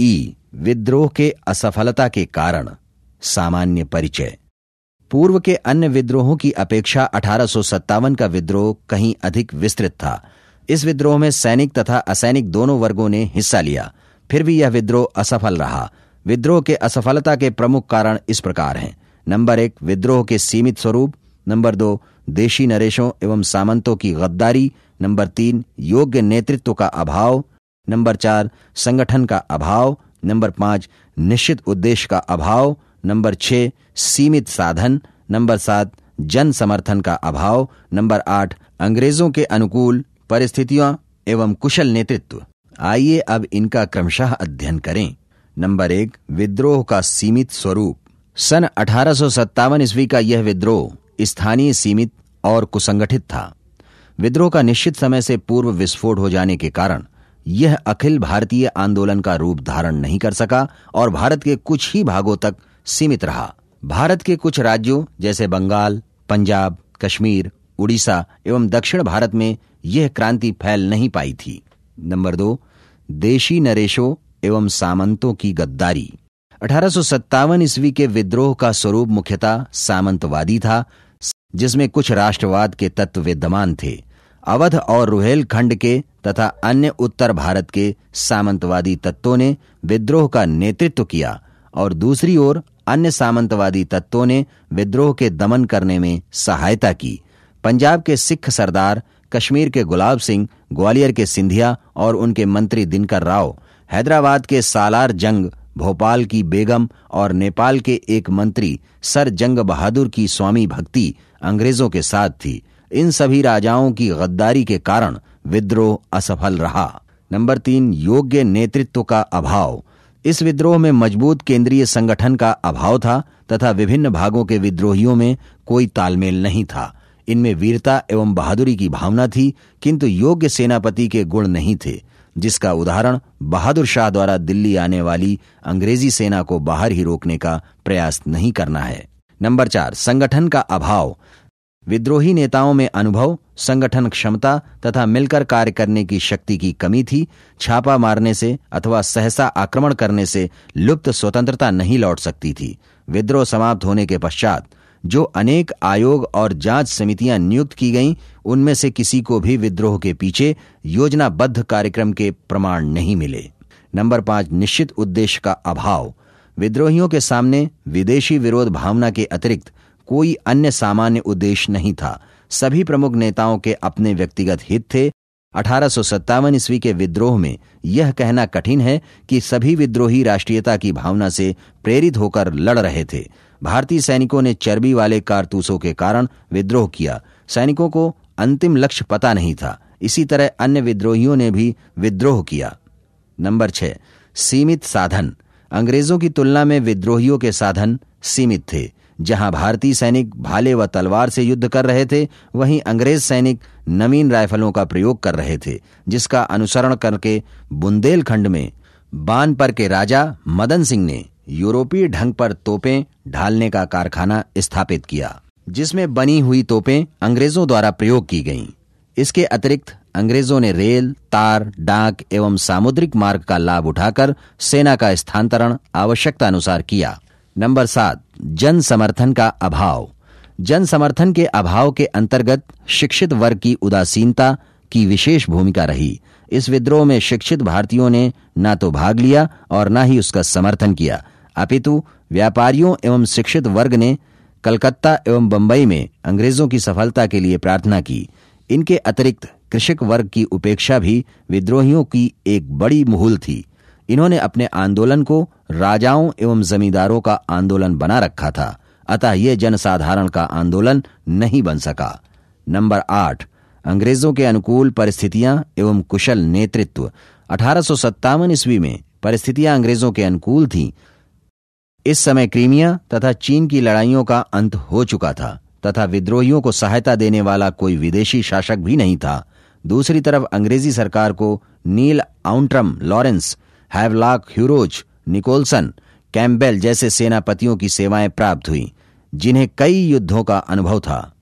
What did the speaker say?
ई विद्रोह के असफलता के कारण सामान्य परिचय पूर्व के अन्य विद्रोहों की अपेक्षा अठारह का विद्रोह कहीं अधिक विस्तृत था इस विद्रोह में सैनिक तथा असैनिक दोनों वर्गों ने हिस्सा लिया फिर भी यह विद्रोह असफल रहा विद्रोह के असफलता के प्रमुख कारण इस प्रकार हैं नंबर एक विद्रोह के सीमित स्वरूप नंबर दो देशी नरेशों एवं सामंतों की गद्दारी नंबर तीन योग्य नेतृत्व का अभाव नंबर चार संगठन का अभाव नंबर पांच निश्चित उद्देश्य का अभाव नंबर छह सीमित साधन नंबर सात जन समर्थन का अभाव नंबर आठ अंग्रेजों के अनुकूल परिस्थितियां एवं कुशल नेतृत्व आइए अब इनका क्रमशः अध्ययन करें नंबर एक विद्रोह का सीमित स्वरूप सन अठारह ईस्वी का यह विद्रोह स्थानीय सीमित और कुसंगठित था विद्रोह का निश्चित समय से पूर्व विस्फोट हो जाने के कारण यह अखिल भारतीय आंदोलन का रूप धारण नहीं कर सका और भारत के कुछ ही भागों तक सीमित रहा भारत के कुछ राज्यों जैसे बंगाल पंजाब कश्मीर उड़ीसा एवं दक्षिण भारत में यह क्रांति फैल नहीं पाई थी नंबर दो देशी नरेशों एवं सामंतों की गद्दारी अठारह ईस्वी के विद्रोह का स्वरूप मुख्यतः सामंतवादी था जिसमें कुछ राष्ट्रवाद के तत्व विद्यमान थे अवध और रुहेलखंड के तथा अन्य उत्तर भारत के सामंतवादी तत्वों ने विद्रोह का नेतृत्व किया और दूसरी ओर अन्य सामंतवादी तत्वों ने विद्रोह के दमन करने में सहायता की पंजाब के सिख सरदार कश्मीर के गुलाब सिंह ग्वालियर के सिंधिया और उनके मंत्री दिनकर राव हैदराबाद के सालार जंग भोपाल की बेगम और नेपाल के एक मंत्री सर जंग बहादुर की स्वामी भक्ति अंग्रेजों के साथ थी इन सभी राजाओं की गद्दारी के कारण विद्रोह असफल रहा नंबर तीन योग्य नेतृत्व का अभाव इस विद्रोह में मजबूत केंद्रीय संगठन का अभाव था तथा विभिन्न भागों के विद्रोहियों में कोई तालमेल नहीं था इनमें वीरता एवं बहादुरी की भावना थी किंतु योग्य सेनापति के गुण नहीं थे जिसका उदाहरण बहादुर शाह द्वारा दिल्ली आने वाली अंग्रेजी सेना को बाहर ही रोकने का प्रयास नहीं करना है नंबर चार संगठन का अभाव विद्रोही नेताओं में अनुभव संगठन क्षमता तथा मिलकर कार्य करने की शक्ति की कमी थी छापा मारने से अथवा सहसा आक्रमण करने से लुप्त स्वतंत्रता नहीं लौट सकती थी विद्रोह समाप्त होने के पश्चात जो अनेक आयोग और जांच समितियां नियुक्त की गईं उनमें से किसी को भी विद्रोह के पीछे योजनाबद्ध कार्यक्रम के प्रमाण नहीं मिले नंबर पांच निश्चित उद्देश्य का अभाव विद्रोहियों के सामने विदेशी विरोध भावना के अतिरिक्त कोई अन्य सामान्य उद्देश्य नहीं था सभी प्रमुख नेताओं के अपने व्यक्तिगत हित थे अठारह ईस्वी के विद्रोह में यह कहना कठिन है कि सभी विद्रोही राष्ट्रीयता की भावना से प्रेरित होकर लड़ रहे थे भारतीय सैनिकों ने चर्बी वाले कारतूसों के कारण विद्रोह किया सैनिकों को अंतिम लक्ष्य पता नहीं था इसी तरह अन्य विद्रोहियों ने भी विद्रोह किया नंबर छह सीमित साधन अंग्रेजों की तुलना में विद्रोहियों के साधन सीमित थे जहां भारतीय सैनिक भाले व तलवार से युद्ध कर रहे थे वहीं अंग्रेज सैनिक नवीन राइफलों का प्रयोग कर रहे थे जिसका अनुसरण करके बुंदेलखंड में बानपर के राजा मदन सिंह ने यूरोपीय ढंग पर तोपें ढालने का कारखाना स्थापित किया जिसमें बनी हुई तोपें अंग्रेजों द्वारा प्रयोग की गईं इसके अतिरिक्त अंग्रेजों ने रेल तार डाक एवं सामुद्रिक मार्ग का लाभ उठाकर सेना का स्थानांतरण आवश्यकता अनुसार किया नंबर सात जन समर्थन का अभाव जन समर्थन के अभाव के अंतर्गत शिक्षित वर्ग की उदासीनता की विशेष भूमिका रही इस विद्रोह में शिक्षित भारतीयों ने न तो भाग लिया और न ही उसका समर्थन किया अपितु व्यापारियों एवं शिक्षित वर्ग ने कलकत्ता एवं बंबई में अंग्रेजों की सफलता के लिए प्रार्थना की इनके अतिरिक्त कृषक वर्ग की उपेक्षा भी विद्रोहियों की एक बड़ी मुहल थी इन्होंने अपने आंदोलन को राजाओं एवं जमींदारों का आंदोलन बना रखा था अतः यह जनसाधारण का आंदोलन नहीं बन सका नंबर आठ अंग्रेजों के अनुकूल परिस्थितियां एवं कुशल नेतृत्व अठारह ईस्वी में परिस्थितियां अंग्रेजों के अनुकूल थीं इस समय क्रीमिया तथा चीन की लड़ाइयों का अंत हो चुका था तथा विद्रोहियों को सहायता देने वाला कोई विदेशी शासक भी नहीं था दूसरी तरफ अंग्रेजी सरकार को Neill Outram Lawrence Havelock Hugh Rose Nicholson Campbell जैसे सेनापतियों की सेवाएं प्राप्त हुई जिन्हें कई युद्धों का अनुभव था